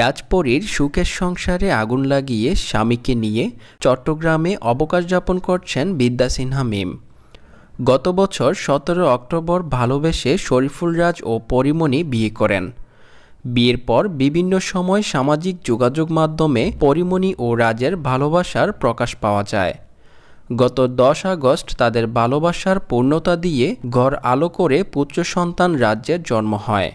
রাজপরীর সুখের সংসারে আগুন লাগিয়ে স্বামীকে নিয়ে চট্টগ্রামে অবকাশ যাপন করছেন বিদ্যা সিনহা মিম গত বছর সতেরো অক্টোবর ভালোবেসে শরীফুল রাজ ও পরিমণি বিয়ে করেন বিয়ের পর বিভিন্ন সময় সামাজিক যোগাযোগ মাধ্যমে পরিমণি ও রাজের ভালোবাসার প্রকাশ পাওয়া যায় গত দশ আগস্ট তাদের ভালোবাসার পূর্ণতা দিয়ে ঘর আলো করে পুত্র সন্তান রাজ্যের জন্ম হয়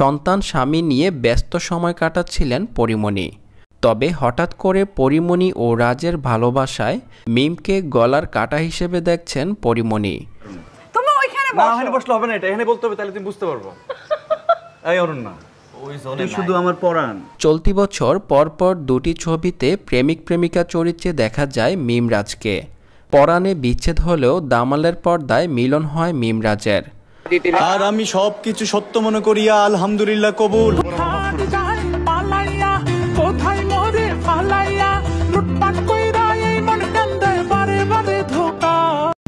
সন্তান স্বামী নিয়ে ব্যস্ত সময় কাটাচ্ছিলেন পরিমণি তবে হঠাৎ করে পরিমণি ও রাজের ভালোবাসায় মিমকে গলার কাটা হিসেবে দেখছেন পরিমণি বুঝতে পারবো শুধু আমার পরাণ চলতি বছর পরপর দুটি ছবিতে প্রেমিক প্রেমিকা চরিত্রে দেখা যায় মিমরাজকে পরাণে বিচ্ছেদ হলেও দামালের পর্দায় মিলন হয় মিমরাজের আর আমি সবকিছু সত্য মনে করিয়া আলহামদুলিল্লাহ কবুল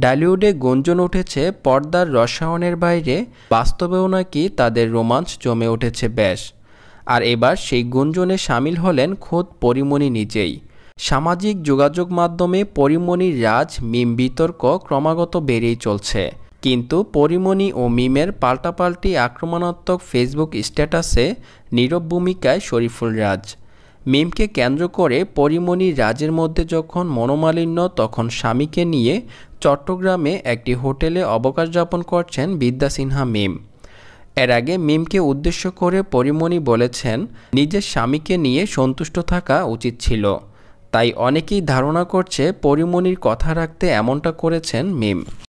ডালিউডে গুঞ্জন উঠেছে পর্দার রসায়নের বাইরে বাস্তবেও নাকি তাদের রোমাঞ্চ জমে উঠেছে বেশ আর এবার সেই গুঞ্জনে সামিল হলেন খোদ পরিমণি নিজেই সামাজিক যোগাযোগ মাধ্যমে পরিমণির রাজ মিম বিতর্ক ক্রমাগত বেড়েই চলছে কিন্তু পরিমণি ও মিমের পাল্টাপাল্টি আক্রমণাত্মক ফেসবুক স্ট্যাটাসে নীরব ভূমিকায় শরীফুল রাজ মিমকে কেন্দ্র করে পরিমণি রাজের মধ্যে যখন মনোমালিন্য তখন স্বামীকে নিয়ে চট্টগ্রামে একটি হোটেলে অবকাশ যাপন করছেন বিদ্যা সিনহা মিম এর আগে মিমকে উদ্দেশ্য করে পরিমণি বলেছেন নিজের স্বামীকে নিয়ে সন্তুষ্ট থাকা উচিত ছিল তাই অনেকেই ধারণা করছে পরিমণির কথা রাখতে এমনটা করেছেন মিম